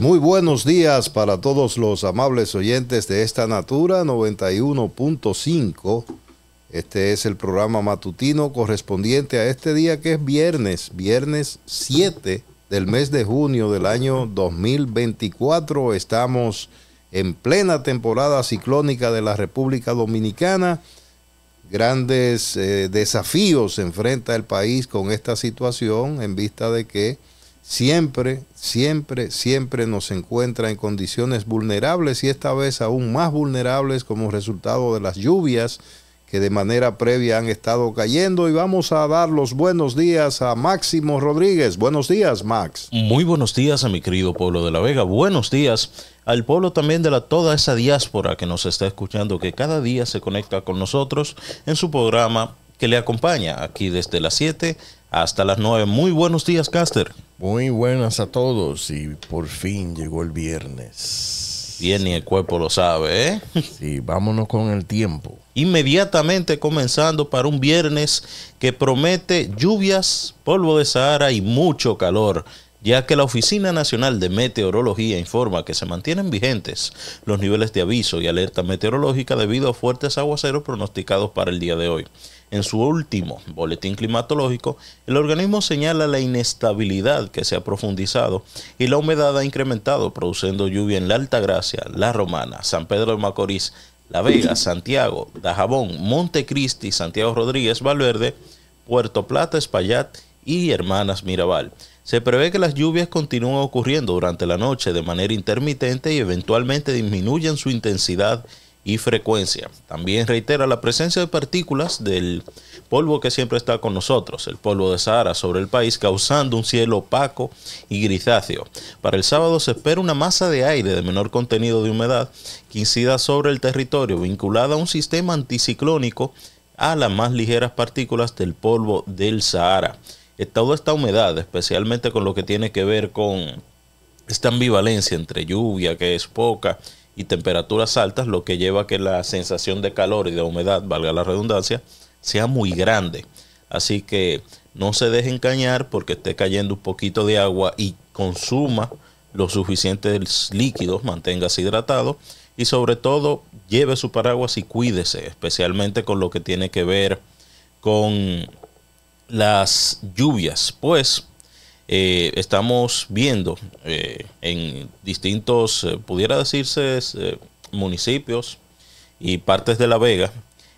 Muy buenos días para todos los amables oyentes de esta Natura 91.5. Este es el programa matutino correspondiente a este día que es viernes, viernes 7 del mes de junio del año 2024. Estamos en plena temporada ciclónica de la República Dominicana. Grandes eh, desafíos desafíos enfrenta el país con esta situación en vista de que siempre, siempre, siempre nos encuentra en condiciones vulnerables y esta vez aún más vulnerables como resultado de las lluvias que de manera previa han estado cayendo y vamos a dar los buenos días a Máximo Rodríguez. Buenos días, Max. Muy buenos días a mi querido pueblo de La Vega. Buenos días al pueblo también de toda esa diáspora que nos está escuchando, que cada día se conecta con nosotros en su programa que le acompaña aquí desde las 7 hasta las 9. Muy buenos días, Caster. Muy buenas a todos y por fin llegó el viernes. Bien, ni el cuerpo lo sabe, ¿eh? Sí, vámonos con el tiempo. Inmediatamente comenzando para un viernes que promete lluvias, polvo de Sahara y mucho calor ya que la Oficina Nacional de Meteorología informa que se mantienen vigentes los niveles de aviso y alerta meteorológica debido a fuertes aguaceros pronosticados para el día de hoy. En su último boletín climatológico, el organismo señala la inestabilidad que se ha profundizado y la humedad ha incrementado, produciendo lluvia en la Gracia, La Romana, San Pedro de Macorís, La Vega, Santiago, Dajabón, Montecristi, Santiago Rodríguez, Valverde, Puerto Plata, Espaillat y Hermanas Mirabal. Se prevé que las lluvias continúen ocurriendo durante la noche de manera intermitente y eventualmente disminuyan su intensidad y frecuencia. También reitera la presencia de partículas del polvo que siempre está con nosotros, el polvo de Sahara sobre el país, causando un cielo opaco y grisáceo. Para el sábado se espera una masa de aire de menor contenido de humedad que incida sobre el territorio, vinculada a un sistema anticiclónico a las más ligeras partículas del polvo del Sahara. Toda esta humedad, especialmente con lo que tiene que ver con esta ambivalencia entre lluvia, que es poca, y temperaturas altas, lo que lleva a que la sensación de calor y de humedad, valga la redundancia, sea muy grande. Así que no se deje engañar porque esté cayendo un poquito de agua y consuma los suficientes líquidos, manténgase hidratado y sobre todo lleve su paraguas y cuídese, especialmente con lo que tiene que ver con las lluvias, pues eh, estamos viendo eh, en distintos, eh, pudiera decirse, municipios y partes de La Vega,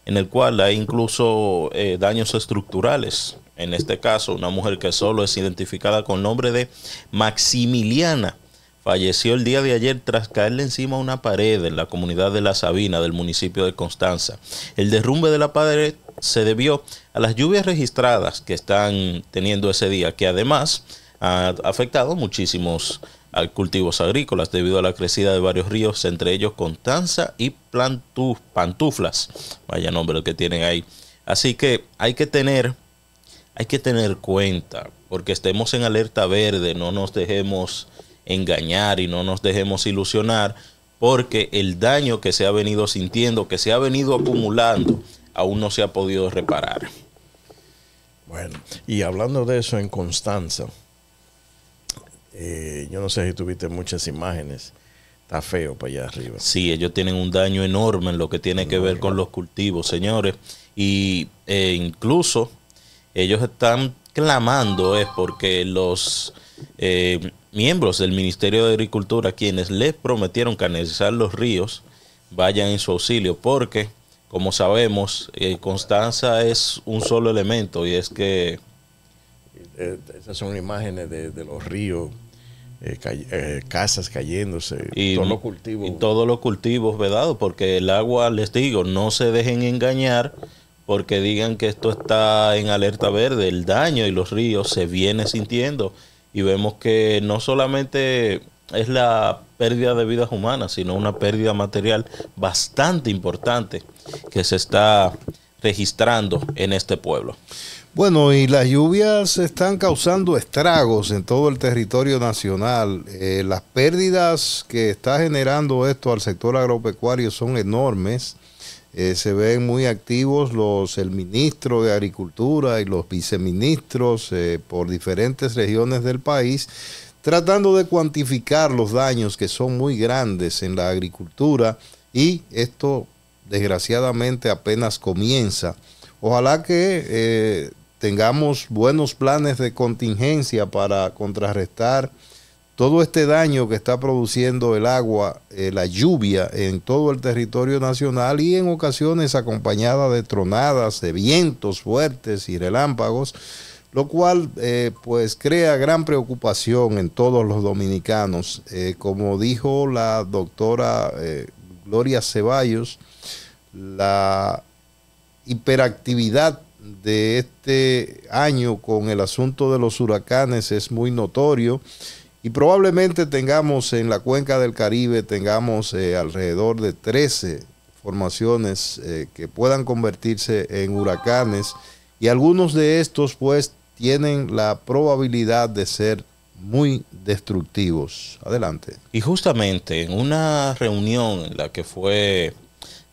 en el cual hay incluso daños estructurales. En este caso, una mujer que solo es identificada con nombre de Maximiliana falleció el día de ayer tras caerle encima una pared en la comunidad de La Sabina del municipio de Constanza. El derrumbe de la pared se debió a las lluvias registradas que están teniendo ese día, que además ha afectado muchísimos cultivos agrícolas debido a la crecida de varios ríos, entre ellos Constanza y Pantuflas. Vaya nombre que tienen ahí. Así que hay que tener, hay que tener cuenta, porque estemos en alerta verde, no nos dejemos engañar y no nos dejemos ilusionar, porque el daño que se ha venido sintiendo, que se ha venido acumulando, aún no se ha podido reparar. Bueno, y hablando de eso en Constanza, eh, yo no sé si tuviste muchas imágenes. Está feo para allá arriba. Sí, ellos tienen un daño enorme en lo que tiene que ver con los cultivos, señores. Y eh, incluso ellos están clamando es eh, porque los miembros del Ministerio de Agricultura, quienes les prometieron canalizar los ríos, vayan en su auxilio, porque como sabemos, eh, Constanza es un solo elemento y es que... Eh, esas son imágenes de, los ríos, eh, casas cayéndose, y todos los cultivos. Y todos los cultivos vedados, porque el agua, les digo, no se dejen engañar porque digan que esto está en alerta verde, el daño y los ríos se viene sintiendo y vemos que no solamente es la pérdida de vidas humanas, sino una pérdida material bastante importante que se está registrando en este pueblo. Bueno, y las lluvias están causando estragos en todo el territorio nacional. Eh, las pérdidas que está generando esto al sector agropecuario son enormes. Eh, se ven muy activos los el ministro de Agricultura y los viceministros eh, por diferentes regiones del país tratando de cuantificar los daños que son muy grandes en la agricultura y esto desgraciadamente apenas comienza. Ojalá que eh, tengamos buenos planes de contingencia para contrarrestar todo este daño que está produciendo el agua, eh, la lluvia en todo el territorio nacional y en ocasiones acompañada de tronadas, de vientos fuertes y relámpagos lo cual eh, pues crea gran preocupación en todos los dominicanos. Eh, como dijo la doctora eh, Gloria Ceballos, la hiperactividad de este año con el asunto de los huracanes es muy notorio y probablemente tengamos en la cuenca del Caribe, tengamos alrededor de 13 formaciones que puedan convertirse en huracanes y algunos de estos pues tienen la probabilidad de ser muy destructivos. Adelante. Y justamente en una reunión, en la que fue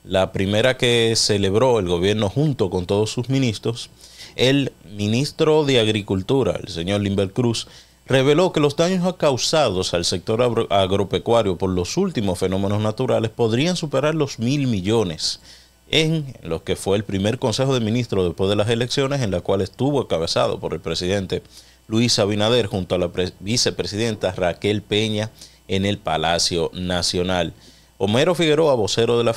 la primera que celebró el gobierno junto con todos sus ministros, el ministro de Agricultura, el señor Limber Cruz, reveló que los daños causados al sector agropecuario por los últimos fenómenos naturales podrían superar los mil millones en lo que fue el primer Consejo de Ministros después de las elecciones, en la cual estuvo encabezado por el presidente Luis Abinader junto a la vicepresidenta Raquel Peña en el Palacio Nacional. Homero Figueroa, vocero de la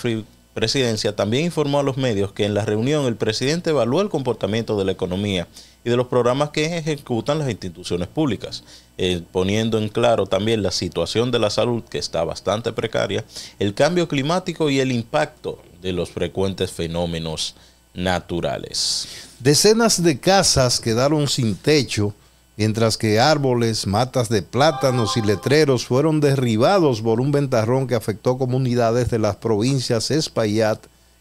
presidencia, también informó a los medios que en la reunión el presidente evaluó el comportamiento de la economía y de los programas que ejecutan las instituciones públicas, eh, poniendo en claro también la situación de la salud que está bastante precaria, el cambio climático y el impacto de los frecuentes fenómenos naturales. Decenas de casas quedaron sin techo, mientras que árboles, matas de plátanos y letreros fueron derribados por un ventarrón que afectó comunidades de las provincias Espaillat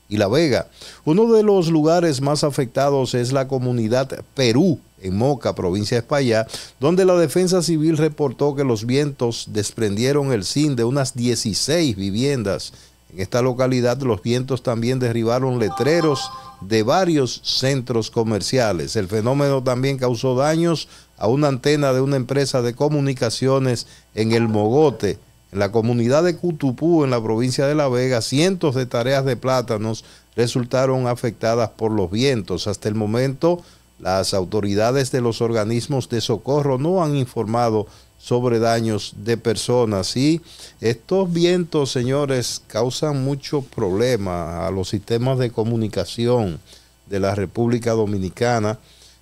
y La Vega. Uno de los lugares más afectados es la comunidad Perú, en Moca, provincia de España, donde la defensa civil reportó que los vientos desprendieron el zinc de unas 16 viviendas en esta localidad los vientos también derribaron letreros de varios centros comerciales. El fenómeno también causó daños a una antena de una empresa de comunicaciones en el Mogote. En la comunidad de Cutupú, en la provincia de La Vega, cientos de tareas de plátanos resultaron afectadas por los vientos. Hasta el momento, las autoridades de los organismos de socorro no han informado sobre daños de personas. Y estos vientos, señores, causan mucho problema a los sistemas de comunicación de la República Dominicana,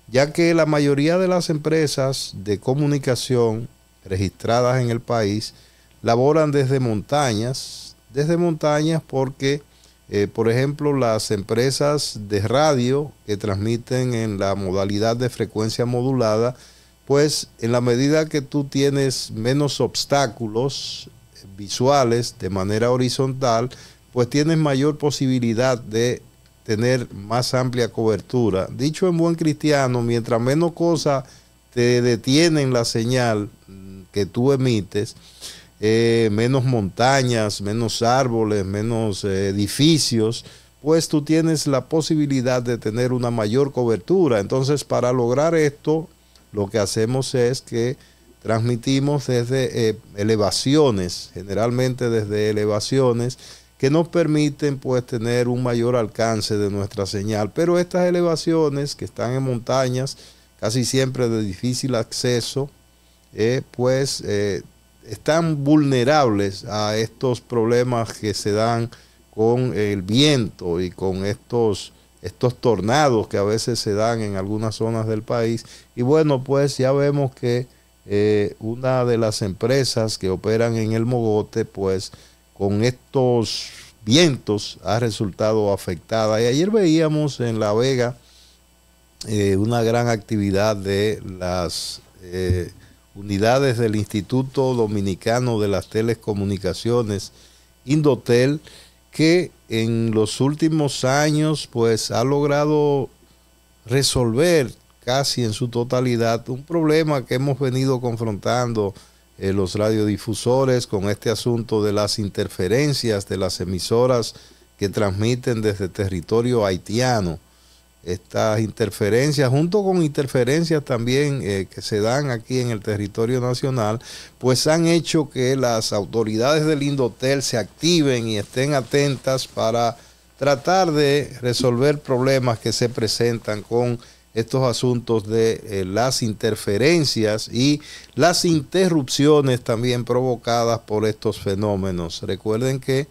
ya que la mayoría de las empresas de comunicación registradas en el país laboran desde montañas, desde montañas porque, eh, por ejemplo, las empresas de radio que transmiten en la modalidad de frecuencia modulada, pues en la medida que tú tienes menos obstáculos visuales de manera horizontal, pues tienes mayor posibilidad de tener más amplia cobertura. Dicho en buen cristiano, mientras menos cosas te detienen la señal mm, que tú emites, eh, menos montañas, menos árboles, menos eh, edificios, pues tú tienes la posibilidad de tener una mayor cobertura. Entonces, para lograr esto, lo que hacemos es que transmitimos desde eh, elevaciones, generalmente desde elevaciones que nos permiten pues tener un mayor alcance de nuestra señal. Pero estas elevaciones que están en montañas, casi siempre de difícil acceso, eh, pues eh, están vulnerables a estos problemas que se dan con el viento y con estos estos tornados que a veces se dan en algunas zonas del país. Y bueno, pues ya vemos que eh, una de las empresas que operan en el Mogote, pues con estos vientos ha resultado afectada. Y ayer veíamos en La Vega eh, una gran actividad de las eh, unidades del Instituto Dominicano de las Telecomunicaciones, Indotel, que en los últimos años pues ha logrado resolver casi en su totalidad un problema que hemos venido confrontando eh, los radiodifusores con este asunto de las interferencias de las emisoras que transmiten desde territorio haitiano estas interferencias, junto con interferencias también eh, que se dan aquí en el territorio nacional, pues han hecho que las autoridades del Indotel se activen y estén atentas para tratar de resolver problemas que se presentan con estos asuntos de eh, las interferencias y las interrupciones también provocadas por estos fenómenos. Recuerden que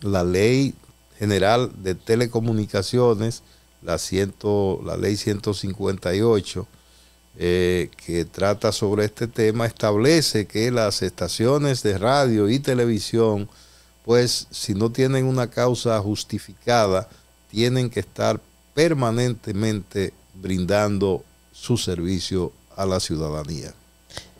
la ley general de telecomunicaciones, la, ciento, la ley 158 eh, que trata sobre este tema establece que las estaciones de radio y televisión, pues si no tienen una causa justificada, tienen que estar permanentemente brindando su servicio a la ciudadanía.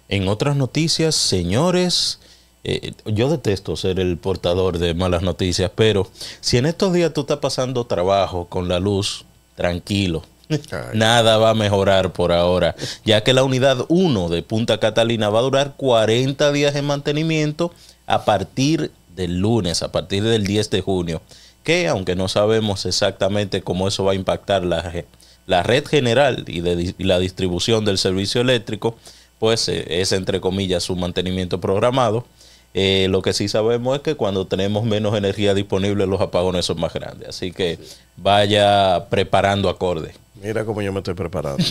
En otras noticias, señores, eh, yo detesto ser el portador de malas noticias, pero si en estos días tú estás pasando trabajo con la luz tranquilo. Nada va a mejorar por ahora, ya que la unidad 1 de Punta Catalina va a durar 40 días de mantenimiento a partir del lunes, a partir del 10 de junio, que aunque no sabemos exactamente cómo eso va a impactar la, la red general y, y, la distribución del servicio eléctrico, pues eh, es entre comillas su mantenimiento programado eh, lo que sí sabemos es que cuando tenemos menos energía disponible, los apagones son más grandes. Así que vaya preparando acordes. Mira cómo yo me estoy preparando.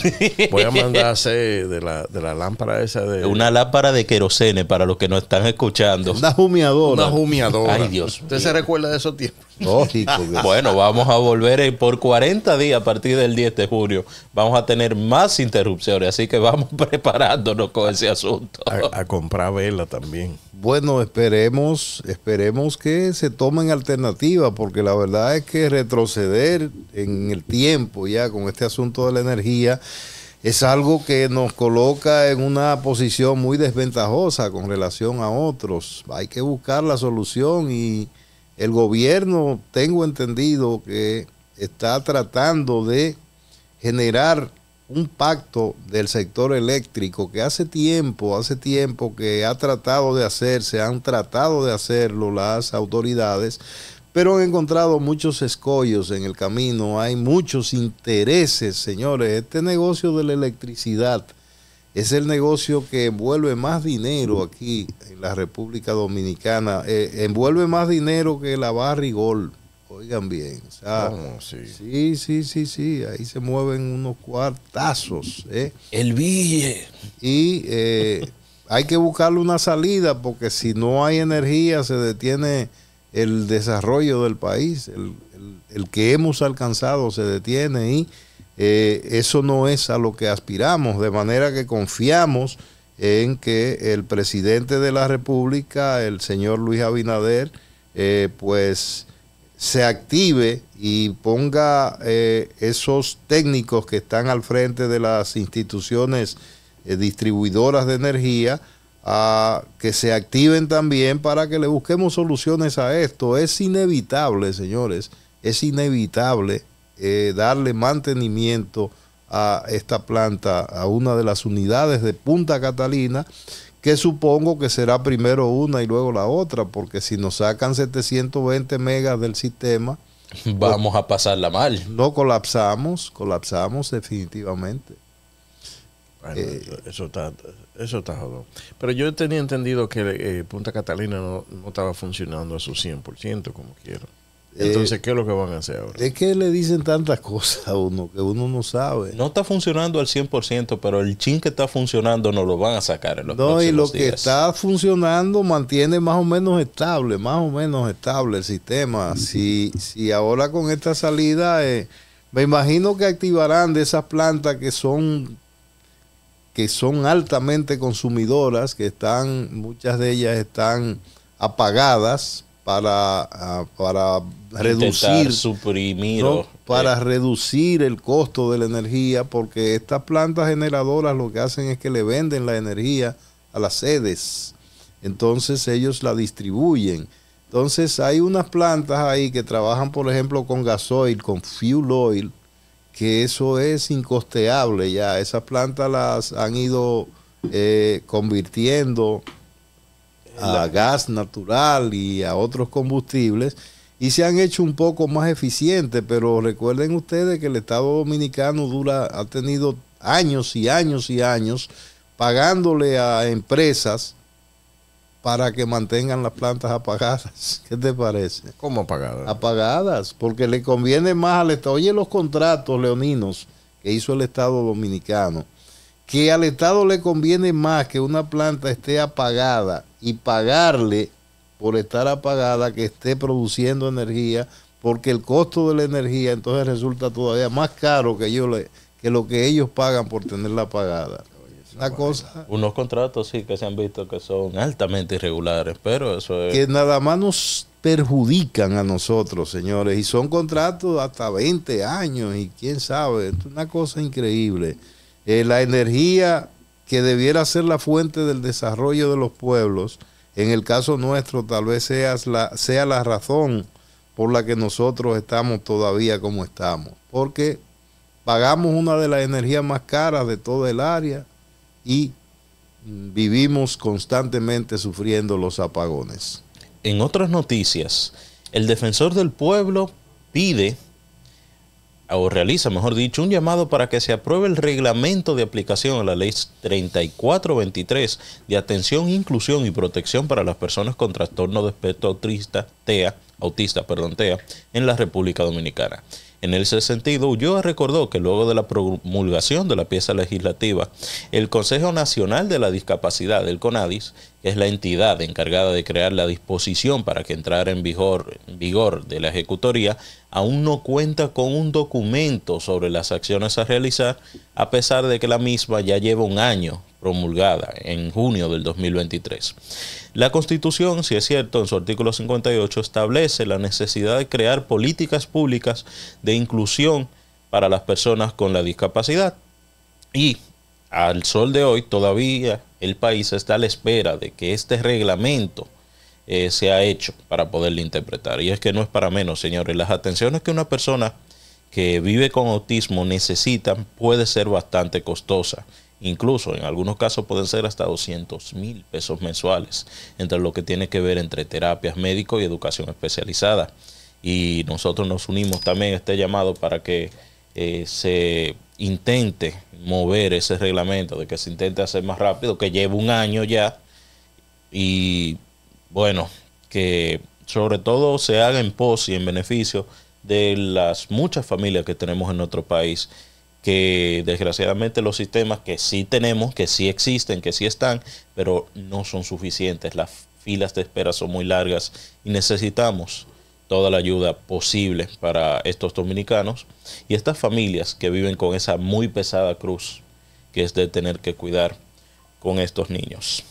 Voy a mandarse de la, de la lámpara esa de... Una lámpara de querosene para los que nos están escuchando. Una humeadora. Una humeadora. Ay, Dios ¿Usted se recuerda de esos tiempos? Lógico. Dios. bueno, vamos a volver por 40 días a partir del 10 de julio. Vamos a tener más interrupciones, así que vamos preparándonos con ese asunto. a comprar vela también. Bueno, esperemos, esperemos que se tomen alternativas, porque la verdad es que retroceder en el tiempo ya con este asunto de la energía es algo que nos coloca en una posición muy desventajosa con relación a otros. Hay que buscar la solución y el gobierno, tengo entendido que está tratando de generar un pacto del sector eléctrico que hace tiempo, hace tiempo que ha tratado de hacerse, han tratado de hacerlo las autoridades, pero han encontrado muchos escollos en el camino, hay muchos intereses, señores. Este negocio de la electricidad es el negocio que envuelve más dinero aquí en la República Dominicana, eh, envuelve más dinero que la barrigol. Oigan bien. sí. sí. sí, sí, Ahí se mueven unos cuartazos. ¿eh? El bille. Y eh, hay que buscarle una salida porque si no hay energía se detiene el desarrollo del país. El, que hemos alcanzado se detiene y eh, eso no es a lo que aspiramos. De manera que confiamos en que el presidente de la República, el señor Luis Abinader, eh, pues se active y ponga eh, esos técnicos que están al frente de las instituciones eh, distribuidoras de energía a que se activen también para que le busquemos soluciones a esto. Es inevitable, señores, es inevitable eh, darle mantenimiento a esta planta, a una de las unidades de Punta Catalina que supongo que será primero una y luego la otra, porque si nos sacan 720 megas del sistema, vamos a a pasarla mal. No colapsamos, colapsamos definitivamente. Eh, eso está, eso está Pero yo tenía entendido que eh, Punta Catalina no, estaba funcionando a su 100%, como quiero. Entonces, eh, ¿qué es lo que van a hacer ahora? Es que le dicen tantas cosas a uno que uno no sabe. No está funcionando al 100%, pero el chin que está funcionando no lo van a sacar No, y lo que está funcionando mantiene más o menos estable, más o menos estable el sistema. Si, si ahora con esta salida, eh, me imagino que activarán de esas plantas que son que son altamente consumidoras, que están, muchas de ellas están apagadas para, ah, para reducir suprimir para eh, reducir el costo de la energía porque estas plantas generadoras lo que hacen es que le venden la energía a las sedes entonces ellos la distribuyen entonces hay unas plantas ahí que trabajan por ejemplo con gasoil con fuel oil que eso es incosteable ya esas plantas las han ido eh, convirtiendo a gas natural y a otros combustibles y se han hecho un poco más eficientes, pero recuerden ustedes que el Estado Dominicano dura, ha tenido años y años y años pagándole a empresas para que mantengan las plantas apagadas. ¿Qué te parece? ¿Cómo apagadas? Apagadas, porque le conviene más al Estado. Oye, los contratos leoninos que hizo el Estado Dominicano, que al Estado le conviene más que una planta esté apagada y pagarle por estar apagada que esté produciendo energía, porque el costo de la energía entonces resulta todavía más caro que, yo que lo que ellos pagan por tenerla apagada. Una cosa. Unos contratos sí que se han visto que son altamente irregulares, pero eso es. Que nada más nos perjudican a nosotros, señores, y son contratos hasta 20 años y quién sabe, es una cosa increíble. Eh, la energía que debiera ser la fuente del desarrollo de los pueblos, en el caso nuestro tal vez sea la, sea la razón por la que nosotros estamos todavía como estamos, porque pagamos una de las energías más caras de todo el área y vivimos constantemente sufriendo los apagones. En otras noticias, el defensor del pueblo pide o realiza, mejor dicho, un llamado para que se apruebe el reglamento de aplicación a la ley 3423 de atención, inclusión y protección para las personas con trastorno de espectro autista, autista, en la República Dominicana. En ese sentido, Ulloa recordó que luego de la promulgación de la pieza legislativa, el Consejo Nacional de la Discapacidad, el CONADIS, que es la entidad encargada de crear la disposición para que entrara en vigor, en vigor de la ejecutoría, aún no cuenta con un documento sobre las acciones a realizar, a pesar de que la misma ya lleva un año promulgada en junio del 2023. La Constitución, si es cierto, en su artículo 58 establece la necesidad de crear políticas públicas de inclusión para las personas con la discapacidad y al sol de hoy todavía el país está a la espera de que este reglamento eh, sea se hecho para poderlo interpretar. Y es que no es para menos, señores. Las atenciones que una persona que vive con autismo necesita puede ser bastante costosa. Incluso en algunos casos pueden ser hasta 200 mil pesos mensuales, entre lo que tiene que ver entre terapias médicos y educación especializada. Y nosotros nos unimos también a este llamado para que eh, se intente mover ese reglamento, de que se intente hacer más rápido, que lleva un año ya. Y bueno, que sobre todo se haga en pos y en beneficio de las muchas familias que tenemos en nuestro país que desgraciadamente los sistemas que sí tenemos, que sí existen, que sí están, pero no son suficientes. Las filas de espera son muy largas y necesitamos toda la ayuda posible para estos dominicanos y estas familias que viven con esa muy pesada cruz que es de tener que cuidar con estos niños.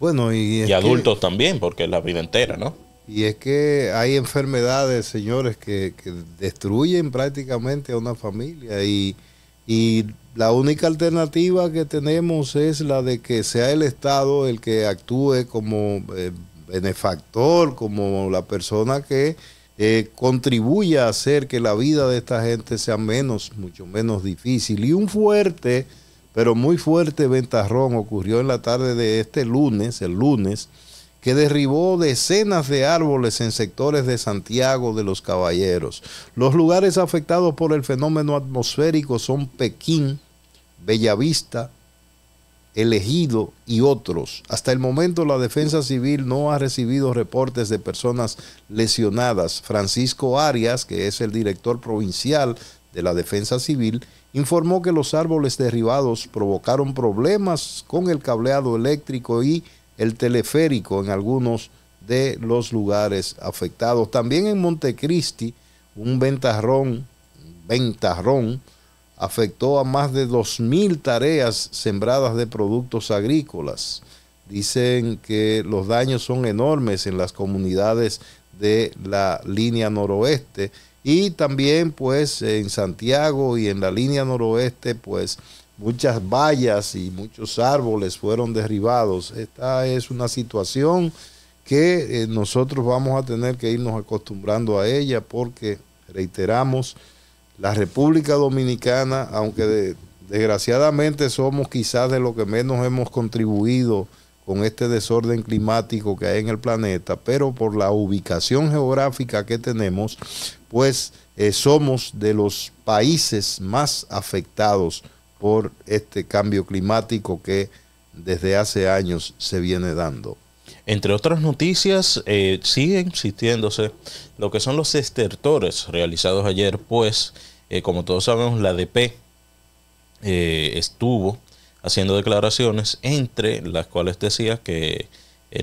Bueno, y, adultos también, porque es la vida entera, ¿no? Y es que hay enfermedades, señores, que, que destruyen prácticamente a una familia y, y la única alternativa que tenemos es la de que sea el Estado el que actúe como eh, benefactor, como la persona que eh, contribuya a hacer que la vida de esta gente sea menos, mucho menos difícil. Y un fuerte, pero muy fuerte ventarrón ocurrió en la tarde de este lunes, el lunes, que derribó decenas de árboles en sectores de Santiago de los Caballeros. Los lugares afectados por el fenómeno atmosférico son Pekín, Bellavista, elegido y otros. Hasta el momento la defensa civil no ha recibido reportes de personas lesionadas. Francisco Arias, que es el director provincial de la defensa civil, informó que los árboles derribados provocaron problemas con el cableado eléctrico y el teleférico en algunos de los lugares afectados. También en Montecristi, un ventarrón, ventarrón, afectó a más de 2.000 tareas sembradas de productos agrícolas. Dicen que los daños son enormes en las comunidades de la línea noroeste y también pues en Santiago y en la línea noroeste pues muchas vallas y muchos árboles fueron derribados. Esta es una situación que eh, nosotros vamos a tener que irnos acostumbrando a ella porque, reiteramos, la República Dominicana, aunque desgraciadamente somos quizás de lo que menos hemos contribuido con este desorden climático que hay en el planeta, pero por la ubicación geográfica que tenemos, pues eh, somos de los países más afectados por este cambio climático que desde hace años se viene dando. Entre otras noticias, sigue eh, siguen existiéndose lo que son los estertores realizados ayer, pues, eh, como todos sabemos, la DP eh, estuvo haciendo declaraciones entre las cuales decía que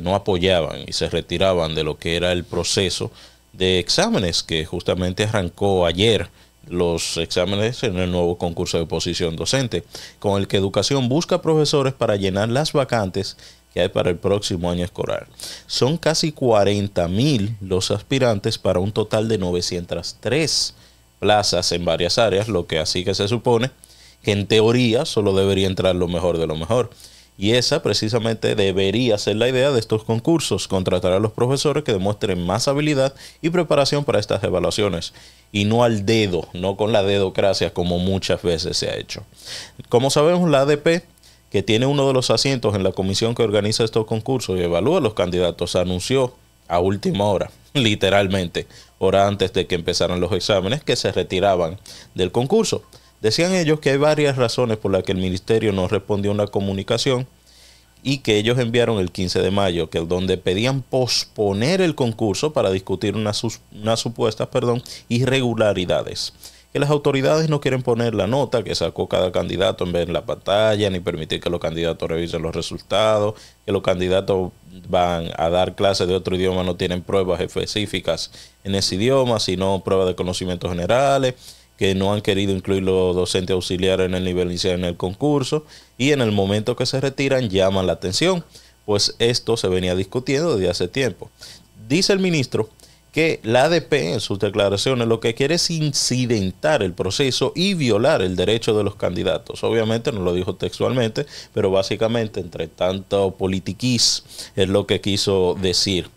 no apoyaban y se retiraban de lo que era el proceso de exámenes que justamente arrancó ayer los exámenes en el nuevo concurso de posición docente, con el que Educación busca profesores para llenar las vacantes que hay para el próximo año escolar. Son casi 40 mil los aspirantes para un total de 903 plazas en varias áreas, lo que así que se supone que en teoría solo debería entrar lo mejor de lo mejor. Y esa precisamente debería ser la idea de estos concursos, contratar a los profesores que demuestren más habilidad y preparación para estas evaluaciones. Y no al dedo, no con la dedocracia como muchas veces se ha hecho. Como sabemos, la ADP que tiene uno de los asientos en la comisión que organiza estos concursos y evalúa a los candidatos, anunció a última hora, literalmente, hora antes de que empezaran los exámenes, que se retiraban del concurso. Decían ellos que hay varias razones por las que el ministerio no respondió a una comunicación y que ellos enviaron el 15 de mayo, que donde pedían posponer el concurso para discutir unas supuestas irregularidades. Que las autoridades no quieren poner la nota que sacó cada candidato en vez de la pantalla, ni permitir que los candidatos revisen los resultados, que los candidatos van a dar clases de otro idioma, no tienen pruebas específicas en ese idioma, sino pruebas de conocimientos generales, que no han querido incluir los docentes auxiliares en el nivel inicial en el concurso y en el momento que se retiran llaman la atención, pues esto se venía discutiendo desde hace tiempo. Dice el ministro que la ADP en sus declaraciones lo que quiere es incidentar el proceso y violar el derecho de los candidatos. Obviamente no lo dijo textualmente, pero básicamente entre tanto politiquís es lo que quiso decir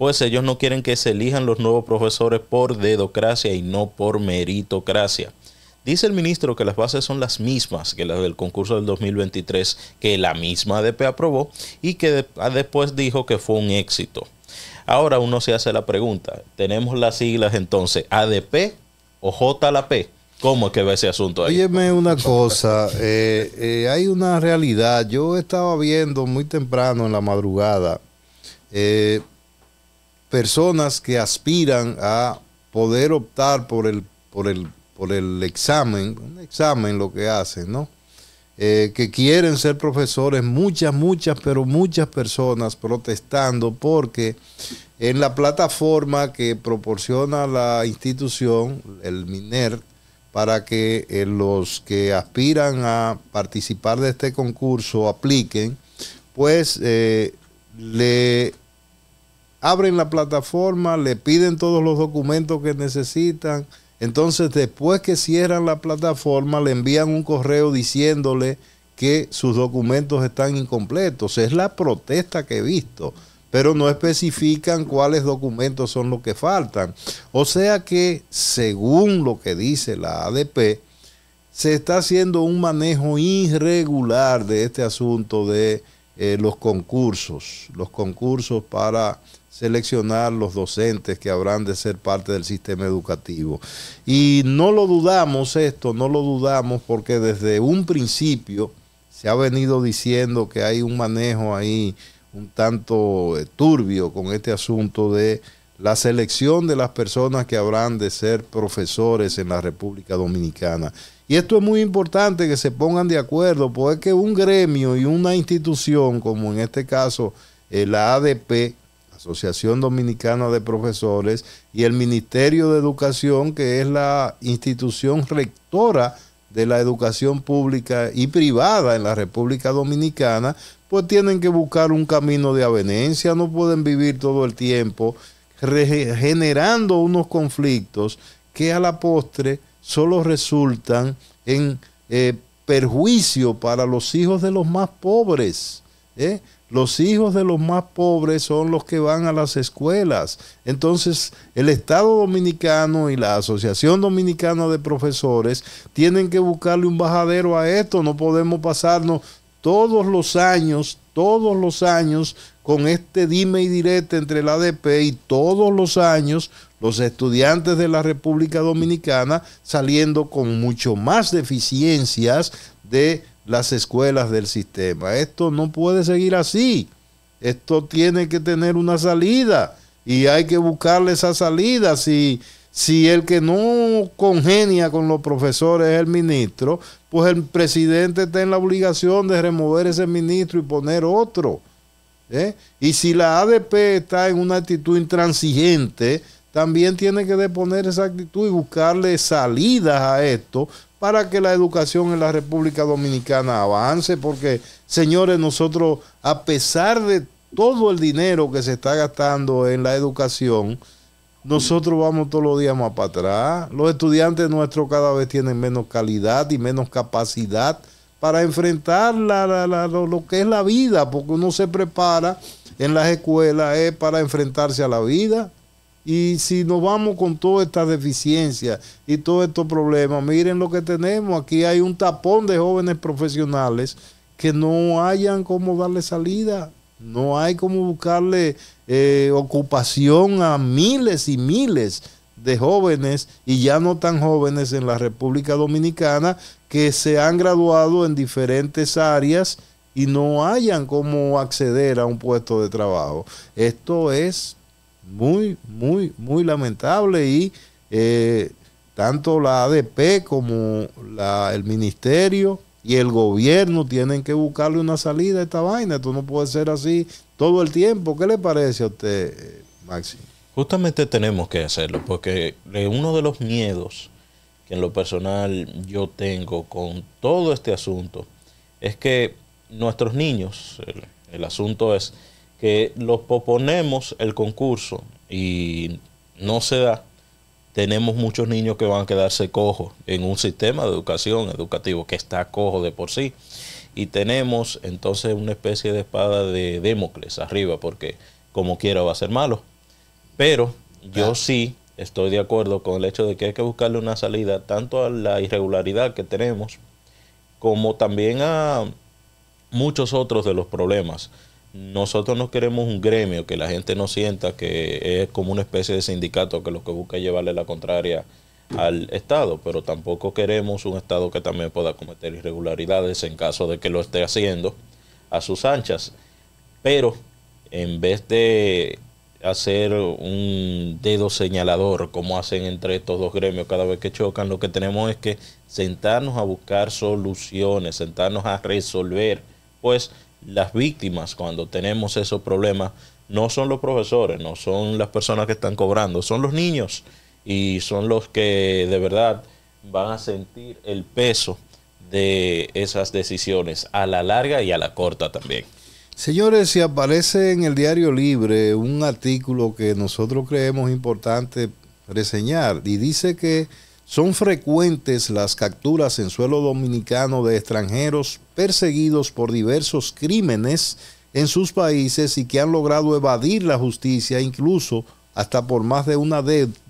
pues ellos no quieren que se elijan los nuevos profesores por dedocracia y no por meritocracia. Dice el ministro que las bases son las mismas que las del concurso del 2023 que la misma ADP aprobó y que ah, después dijo que fue un éxito. Ahora uno se hace la pregunta, tenemos las siglas entonces ADP o J ¿Cómo es que va ese asunto ahí? Óyeme una cosa, eh, eh, hay una realidad. Yo estaba viendo muy temprano en la madrugada eh, personas que aspiran a poder optar por el, por el, por el examen, un examen lo que hacen, ¿no? Eh, que quieren ser profesores, muchas, muchas, pero muchas personas protestando porque en la plataforma que proporciona la institución, el MINER, para que eh, los que aspiran a participar de este concurso apliquen, pues eh, le abren la plataforma, le piden todos los documentos que necesitan. Entonces, después que cierran la plataforma, le envían un correo diciéndole que sus documentos están incompletos. Es la protesta que he visto, pero no especifican cuáles documentos son los que faltan. O sea que, según lo que dice la ADP, se está haciendo un manejo irregular de este asunto de eh, los concursos, los concursos para seleccionar los docentes que habrán de ser parte del sistema educativo. Y no lo dudamos esto, no lo dudamos porque desde un principio se ha venido diciendo que hay un manejo ahí un tanto eh, turbio con este asunto de la selección de las personas que habrán de ser profesores en la República Dominicana. Y esto es muy importante que se pongan de acuerdo, porque un gremio y una institución, como en este caso eh, la ADP, Asociación Dominicana de Profesores y el Ministerio de Educación, que es la institución rectora de la educación pública y privada en la República Dominicana, pues tienen que buscar un camino de avenencia, no pueden vivir todo el tiempo generando unos conflictos que a la postre solo resultan en eh, perjuicio para los hijos de los más pobres. ¿eh? Los hijos de los más pobres son los que van a las escuelas. Entonces, el Estado Dominicano y la Asociación Dominicana de Profesores tienen que buscarle un bajadero a esto. No podemos pasarnos todos los años, todos los años, con este dime y direte entre la ADP y todos los años los estudiantes de la República Dominicana saliendo con mucho más deficiencias de las escuelas del sistema. Esto no puede seguir así. Esto tiene que tener una salida y hay que buscarle esa salida. Si, si el que no congenia con los profesores es el ministro, pues el presidente está en la obligación de remover ese ministro y poner otro. ¿eh? Y si la ADP está en una actitud intransigente, también tiene que deponer esa actitud y buscarle salidas a esto para que la educación en la República Dominicana avance, porque señores, nosotros, a pesar de todo el dinero que se está gastando en la educación, nosotros vamos todos los días más para atrás. Los estudiantes nuestros cada vez tienen menos calidad y menos capacidad para enfrentar lo, que es la vida, porque uno se prepara en las escuelas eh, para enfrentarse a la vida. Y si nos vamos con toda esta deficiencia y todos estos problemas, miren lo que tenemos. Aquí hay un tapón de jóvenes profesionales que no hayan cómo darle salida, no hay cómo buscarle eh, ocupación a miles y miles de jóvenes y ya no tan jóvenes en la República Dominicana que se han graduado en diferentes áreas y no hayan cómo acceder a un puesto de trabajo. Esto es muy, muy, muy lamentable y eh, tanto la ADP como el ministerio y el gobierno tienen que buscarle una salida a esta vaina. Esto no puede ser así todo el tiempo. ¿Qué le parece a usted, eh, Maxi? Justamente tenemos que hacerlo, porque uno de los miedos que en lo personal yo tengo con todo este asunto es que nuestros niños, el asunto es que los proponemos el concurso y no se da, tenemos muchos niños que van a quedarse cojos en un sistema de educación educativo que está cojo de por sí. Y tenemos entonces una especie de espada de Démocles arriba, porque como quiera va a ser malo. Pero yo ah. sí estoy de acuerdo con el hecho de que hay que buscarle una salida tanto a la irregularidad que tenemos como también a muchos otros de los problemas nosotros no queremos un gremio que la gente no sienta que es como una especie de sindicato que lo que busca llevarle la contraria al Estado, pero tampoco queremos un Estado que también pueda cometer irregularidades en caso de que lo esté haciendo a sus anchas. Pero en vez de hacer un dedo señalador como hacen entre estos dos gremios cada vez que chocan, lo que tenemos es que sentarnos a buscar soluciones, sentarnos a resolver, pues las víctimas cuando tenemos esos problemas no son los profesores, no son las personas que están cobrando, son los niños y son los que de verdad van a sentir el peso de esas decisiones a la larga y a la corta también. Señores, si aparece en el diario Libre un artículo que nosotros creemos importante reseñar y dice que son frecuentes las capturas en suelo dominicano de extranjeros perseguidos por diversos crímenes en sus países y que han logrado evadir la justicia incluso hasta por más de una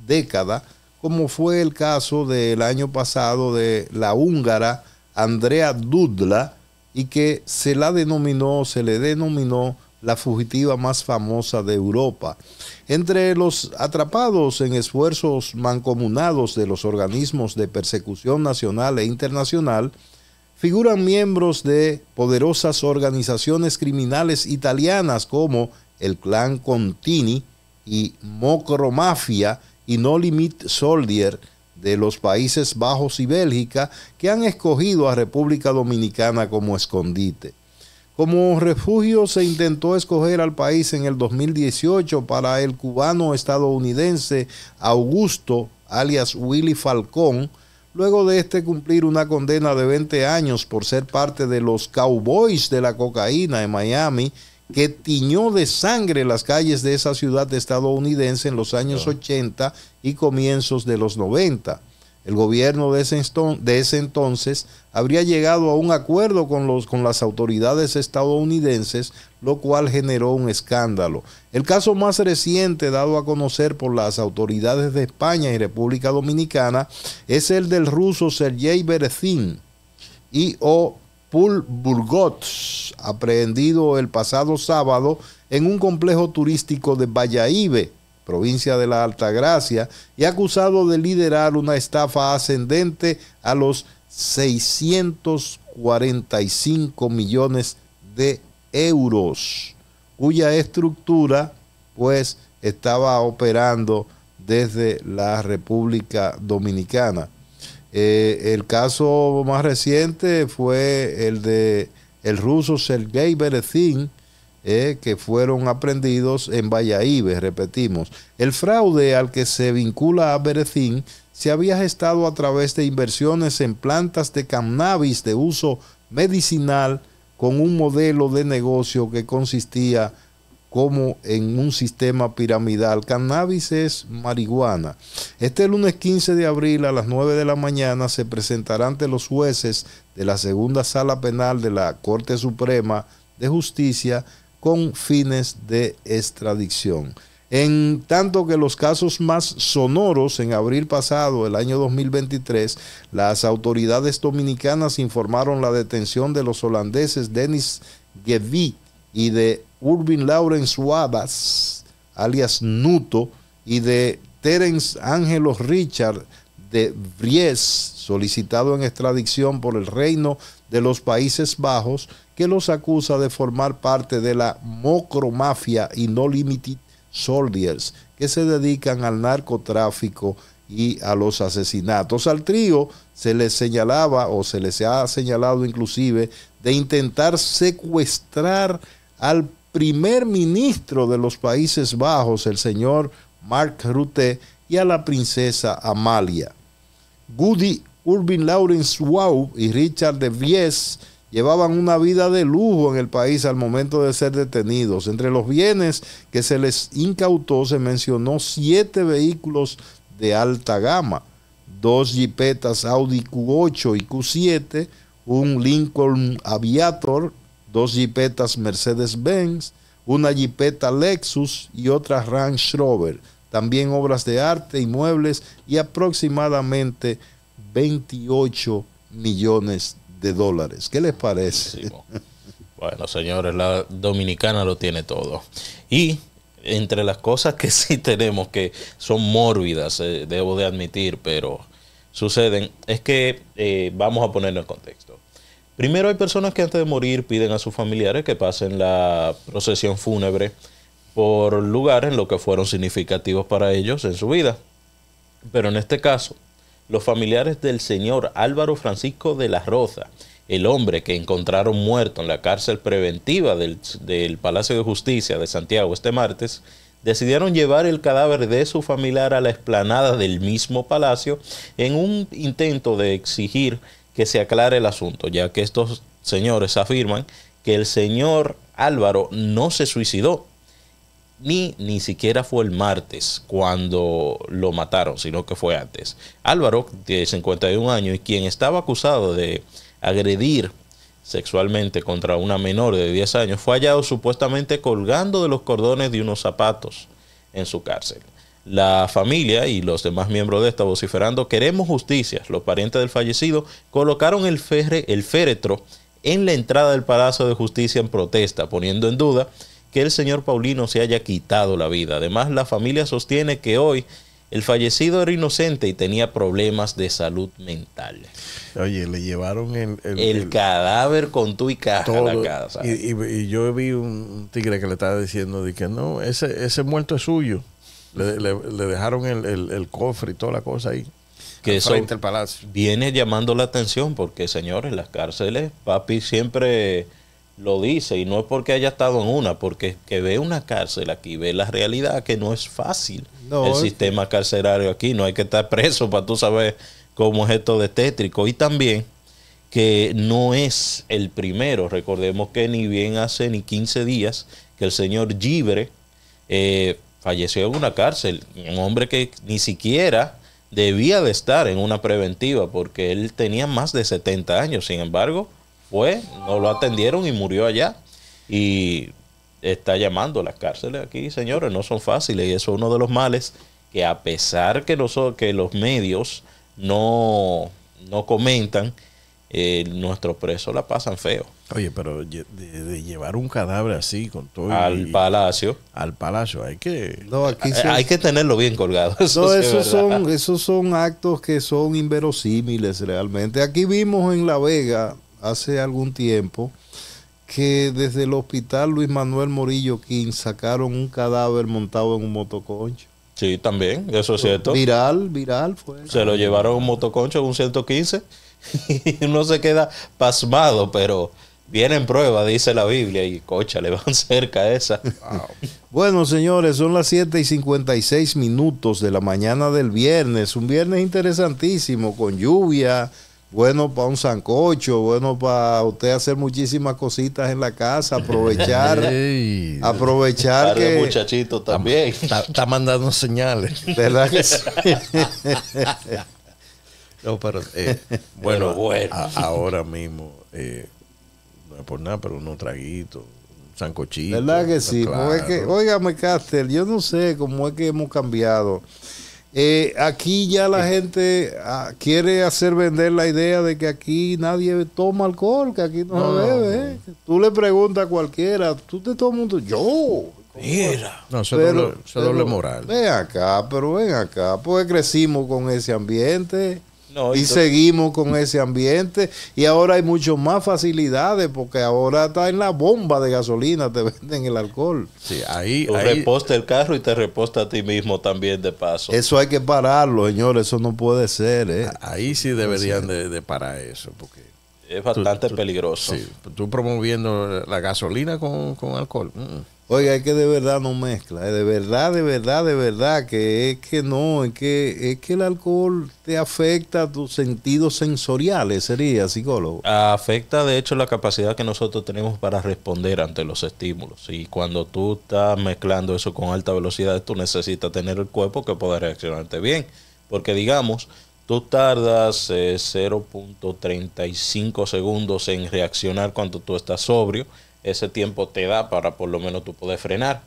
década, como fue el caso del año pasado de la húngara Andrea Dudla y que se la denominó, se le denominó la fugitiva más famosa de Europa. Entre los atrapados en esfuerzos mancomunados de los organismos de persecución nacional e internacional, figuran miembros de poderosas organizaciones criminales italianas como el clan Contini y Mocromafia y No Limit Soldier de los Países Bajos y Bélgica que han escogido a República Dominicana como escondite. Como refugio se intentó escoger al país en el 2018 para el cubano estadounidense Augusto, alias Willy Falcón, luego de este cumplir una condena de 20 años por ser parte de los Cowboys de la cocaína en Miami, que tiñó de sangre las calles de esa ciudad estadounidense en los años 80 y comienzos de los 90. El gobierno de ese, entonces habría llegado a un acuerdo con, las autoridades estadounidenses, lo cual generó un escándalo. El caso más reciente dado a conocer por las autoridades de España y República Dominicana es el del ruso Sergei Berezin y O. Paul Burgot, aprehendido el pasado sábado en un complejo turístico de Valladolid provincia de la Altagracia, y acusado de liderar una estafa ascendente a los 645 millones de euros, cuya estructura pues estaba operando desde la República Dominicana. Eh, el caso más reciente fue el de el ruso Sergei Berezin, eh, que fueron aprendidos en Valladolid, repetimos. El fraude al que se vincula a Berezín se había gestado a través de inversiones en plantas de cannabis de uso medicinal con un modelo de negocio que consistía como en un sistema piramidal. Cannabis es marihuana. Este lunes 15 de abril a las 9 de la mañana se presentará ante los jueces de la segunda sala penal de la Corte Suprema de Justicia con fines de extradición. En tanto que los casos más sonoros en abril pasado, el año 2023, las autoridades dominicanas informaron la detención de los holandeses Dennis Gevi y de Urbin Lawrence Wabas, alias Nuto, y de Terence Ángelos Richard de Vries, solicitado en extradición por el Reino de los Países Bajos que los acusa de formar parte de la mocromafia y No Limited Soldiers, que se dedican al narcotráfico y a los asesinatos. Al trío se les señalaba o se les ha señalado inclusive de intentar secuestrar al primer ministro de los Países Bajos, el señor Mark Rutte, y a la princesa Amalia. Goody Urban Lawrence Wow y Richard de Vies llevaban una vida de lujo en el país al momento de ser detenidos. Entre los bienes que se les incautó se mencionó siete vehículos de alta gama, dos jipetas Audi Q8 y Q7, un Lincoln Aviator, dos jipetas Mercedes-Benz, una jipeta Lexus y otra Range Rover, también obras de arte, inmuebles y aproximadamente 28 millones de dólares. ¿Qué les parece? bueno, señores, la dominicana lo tiene todo. Y entre las cosas que sí tenemos que son mórbidas, eh, debo de admitir, pero suceden, es que eh, vamos a ponerlo en contexto. Primero hay personas que antes de morir piden a sus familiares que pasen la procesión fúnebre por lugares en los que fueron significativos para ellos en su vida. Pero en este caso, los familiares del señor Álvaro Francisco de la Roza, el hombre que encontraron muerto en la cárcel preventiva del, del Palacio de Justicia de Santiago este martes, decidieron llevar el cadáver de su familiar a la explanada del mismo palacio en un intento de exigir que se aclare el asunto, ya que estos señores afirman que el señor Álvaro no se suicidó, ni ni siquiera fue el martes cuando lo mataron, sino que fue antes. Álvaro, de 51 años, y quien estaba acusado de agredir sexualmente contra una menor de 10 años, fue hallado supuestamente colgando de los cordones de unos zapatos en su cárcel. La familia y los demás miembros de esta vociferando, queremos justicia. Los parientes del fallecido colocaron el, el féretro en la entrada del Palacio de Justicia en protesta, poniendo en duda que el señor Paulino se haya quitado la vida. Además, la familia sostiene que hoy el fallecido era inocente y tenía problemas de salud mental. Oye, le llevaron el... cadáver con tu y caja a la casa. Y, yo vi un tigre que le estaba diciendo de que no, ese, ese muerto es suyo. Le, dejaron el, cofre y toda la cosa ahí. frente al palacio. viene llamando la atención porque, señores, las cárceles, papi siempre lo dice y no es porque haya estado en una, porque que ve una cárcel aquí, ve la realidad que no es fácil el sistema carcerario aquí, no hay que estar preso para tú saber cómo es esto de tétrico y también que no es el primero, recordemos que ni bien hace ni 15 días que el señor Gibre eh, falleció en una cárcel, un hombre que ni siquiera debía de estar en una preventiva porque él tenía más de 70 años, sin embargo, pues no lo atendieron y murió allá. Y está llamando las cárceles aquí, señores, no son fáciles y eso es uno de los males que a pesar que los, que los medios no, no comentan, eh, nuestros presos la pasan feo. Oye, pero de, llevar un cadáver así con todo al palacio, al palacio hay que hay que tenerlo bien colgado. Eso son esos son actos que son inverosímiles realmente. Aquí vimos en La Vega hace algún tiempo que desde el hospital Luis Manuel Morillo King sacaron un cadáver montado en un motoconcho. Sí, también, eso es cierto. Viral, viral fue. Se lo llevaron un motoconcho un 115 y uno se queda pasmado, pero viene en prueba, dice la Biblia, y cocha, le van cerca esa. bueno, señores, son las 7 y 56 minutos de la mañana del viernes, un viernes interesantísimo, con lluvia, bueno para un sancocho, bueno para usted hacer muchísimas cositas en la casa, aprovechar, aprovechar que el muchachito también está, mandando señales, ¿verdad que No, pero eh, bueno, bueno. ahora mismo eh, no es por nada, pero unos traguitos, un sancochito. ¿Verdad que sí? Claro. Es yo no sé cómo es que hemos cambiado. Eh, aquí ya la gente ah, quiere hacer vender la idea de que aquí nadie toma alcohol, que aquí no, no bebe. ¿eh? Tú le preguntas a cualquiera, tú te el mundo Yo. Mira. No, se, doble, doble moral. Ven acá, pero ven acá, porque crecimos con ese ambiente y seguimos con ese ambiente y ahora hay mucho más facilidades porque ahora está en la bomba de gasolina, te venden el alcohol. Sí, ahí, reposta el carro y te reposta a ti mismo también de paso. Eso hay que pararlo, señor, eso no puede ser. ¿eh? Ah, ahí sí deberían de, parar eso porque... Es bastante peligroso. Sí, tú promoviendo la gasolina con, alcohol. Mm. Oiga, es que de verdad no mezcla, eh, de verdad, de verdad, de verdad, que es que no, es que, es que el alcohol te afecta a tus sentidos sensoriales, sería psicólogo. Afecta de hecho la capacidad que nosotros tenemos para responder ante los estímulos. Y cuando tú estás mezclando eso con alta velocidad, tú necesitas tener el cuerpo que pueda reaccionarte bien. Porque digamos, tú tardas 0.35 eh, segundos en reaccionar cuando tú estás sobrio ese tiempo te da para por lo menos tú poder frenar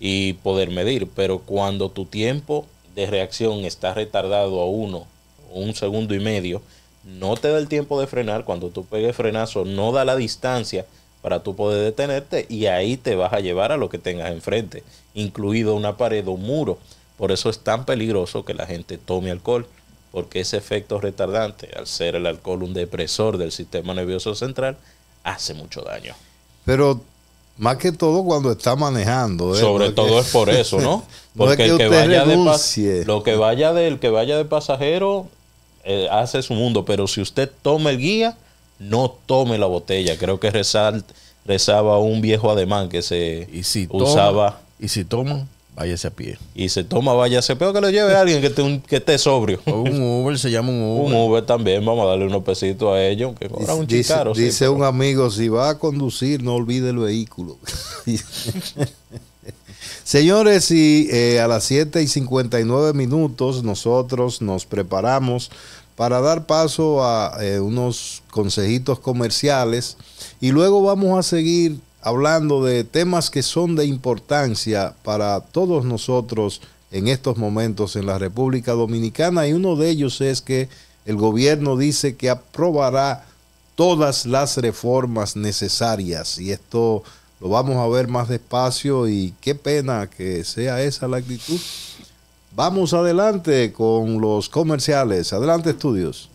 y poder medir. Pero cuando tu tiempo de reacción está retardado a uno, un segundo y medio, no te da el tiempo de frenar. Cuando tú pegues frenazo, no da la distancia para tú poder detenerte y ahí te vas a llevar a lo que tengas enfrente, incluido una pared o un muro. Por eso es tan peligroso que la gente tome alcohol, porque ese efecto retardante, al ser el alcohol un depresor del sistema nervioso central, hace mucho daño. Pero más que todo cuando está manejando. ¿eh? Sobre todo es por eso, ¿no? Porque el que vaya de lo que vaya del que vaya de pasajero eh, hace su mundo, pero si usted toma el guía, no tome la botella. Creo que rezaba un viejo ademán que se usaba. y si toma váyase a pie. Y se toma, vaya váyase, peor que lo lleve a alguien que esté, que esté sobrio. un Uber, se llama un Uber. Un Uber también, vamos a darle unos pesitos a ellos, que dice, un amigo, si va a conducir, no olvide el vehículo. Señores, y eh, a las 7 y 59 minutos nosotros nos preparamos para dar paso a eh, unos consejitos comerciales y luego vamos a seguir hablando de temas que son de importancia para todos nosotros en estos momentos en la República Dominicana y uno de ellos es que el gobierno dice que aprobará todas las reformas necesarias y esto lo vamos a ver más despacio y qué pena que sea esa la actitud. Vamos adelante con los comerciales. Adelante estudios.